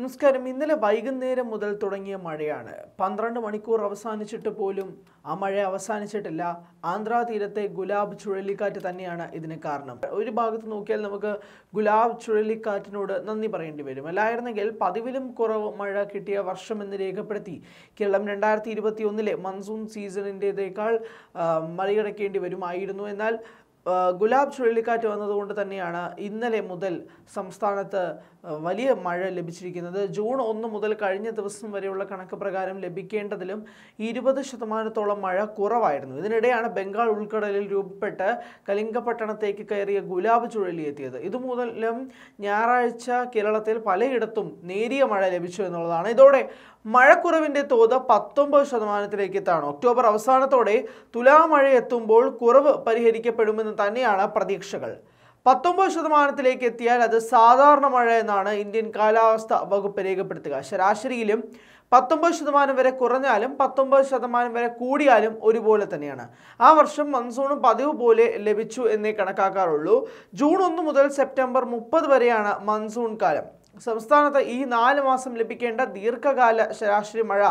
നമസ്കാരം ഇന്നലെ വൈകുന്നേരം മുതൽ തുടങ്ങിയ മഴയാണ് പന്ത്രണ്ട് മണിക്കൂർ അവസാനിച്ചിട്ട് പോലും ആ മഴ അവസാനിച്ചിട്ടില്ല ആന്ധ്രാ തീരത്തെ ഗുലാബ് ചുഴലിക്കാറ്റ് തന്നെയാണ് ഇതിന് കാരണം ഒരു ഭാഗത്ത് നോക്കിയാൽ നമുക്ക് ഗുലാബ് ചുഴലിക്കാറ്റിനോട് നന്ദി പറയേണ്ടി വരും അല്ലായിരുന്നെങ്കിൽ പതിവിലും കുറവ് മഴ കിട്ടിയ വർഷം എന്ന് രേഖപ്പെടുത്തി കേരളം രണ്ടായിരത്തി ഇരുപത്തി ഒന്നിലെ മൺസൂൺ സീസണിൻ്റെതേക്കാൾ മറികടക്കേണ്ടി വരുമായിരുന്നു എന്നാൽ ഗുലാബ് ചുഴലിക്കാറ്റ് വന്നതുകൊണ്ട് തന്നെയാണ് ഇന്നലെ മുതൽ സംസ്ഥാനത്ത് വലിയ മഴ ലഭിച്ചിരിക്കുന്നത് ജൂൺ ഒന്ന് മുതൽ കഴിഞ്ഞ ദിവസം വരെയുള്ള കണക്ക് പ്രകാരം ലഭിക്കേണ്ടതിലും ഇരുപത് ശതമാനത്തോളം മഴ കുറവായിരുന്നു ഇതിനിടെയാണ് ബംഗാൾ ഉൾക്കടലിൽ രൂപപ്പെട്ട് കലിംഗപട്ടണത്തേക്ക് കയറിയ ഗുലാബ് ചുഴലി എത്തിയത് ഇതുമൂലം ഞായറാഴ്ച കേരളത്തിൽ പലയിടത്തും നേരിയ മഴ ലഭിച്ചു എന്നുള്ളതാണ് ഇതോടെ മഴക്കുറവിൻ്റെ തോത് പത്തൊമ്പത് ശതമാനത്തിലേക്ക് എത്താണ് ഒക്ടോബർ അവസാനത്തോടെ തുലാമഴ എത്തുമ്പോൾ കുറവ് പരിഹരിക്കപ്പെടുമെന്ന് തന്നെയാണ് പ്രതീക്ഷകൾ പത്തൊമ്പത് ശതമാനത്തിലേക്ക് എത്തിയാൽ അത് സാധാരണ മഴ എന്നാണ് ഇന്ത്യൻ കാലാവസ്ഥ വകുപ്പ് രേഖപ്പെടുത്തുക ശരാശരിയിലും പത്തൊമ്പത് ശതമാനം വരെ കുറഞ്ഞാലും പത്തൊമ്പത് ശതമാനം വരെ കൂടിയാലും ഒരുപോലെ തന്നെയാണ് ആ വർഷം മൺസൂൺ പതിവ് പോലെ ലഭിച്ചു എന്നേ കണക്കാക്കാറുള്ളൂ ജൂൺ ഒന്ന് മുതൽ സെപ്റ്റംബർ മുപ്പത് വരെയാണ് മൺസൂൺ കാലം സംസ്ഥാനത്ത് ഈ നാല് മാസം ലഭിക്കേണ്ട ദീർഘകാല ശരാശരി മഴ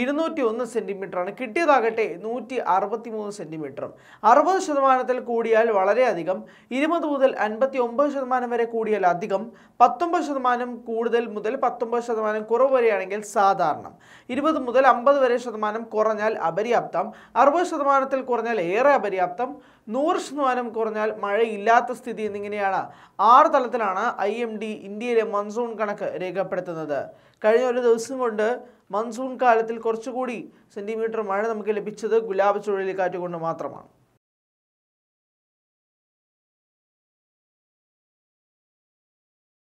ഇരുന്നൂറ്റി ഒന്ന് സെൻറ്റിമീറ്ററാണ് കിട്ടിയതാകട്ടെ നൂറ്റി അറുപത്തി മൂന്ന് സെൻറ്റിമീറ്ററും അറുപത് ശതമാനത്തിൽ കൂടിയാൽ വളരെയധികം ഇരുപത് മുതൽ അൻപത്തി ഒമ്പത് ശതമാനം വരെ കൂടിയാൽ അധികം പത്തൊമ്പത് ശതമാനം കൂടുതൽ മുതൽ പത്തൊമ്പത് ശതമാനം കുറവ് വരെയാണെങ്കിൽ സാധാരണം ഇരുപത് മുതൽ അമ്പത് വരെ ശതമാനം കുറഞ്ഞാൽ അപര്യാപ്തം അറുപത് ശതമാനത്തിൽ കുറഞ്ഞാൽ ഏറെ അപര്യാപ്തം നൂറ് ശതമാനം കുറഞ്ഞാൽ മഴയില്ലാത്ത സ്ഥിതി എന്നിങ്ങനെയാണ് ആറ് തലത്തിലാണ് ഐ എം ഡി ഇന്ത്യയിലെ മൺസൂൺ മൺസൂൺ കണക്ക് രേഖപ്പെടുത്തുന്നത് കഴിഞ്ഞ ഒരു ദിവസം കൊണ്ട് മൺസൂൺ കാലത്തിൽ കുറച്ചുകൂടി സെൻറ്റിമീറ്റർ മഴ നമുക്ക് ലഭിച്ചത് ഗുലാബ് ചുഴലിക്കാറ്റ് കൊണ്ട് മാത്രമാണ്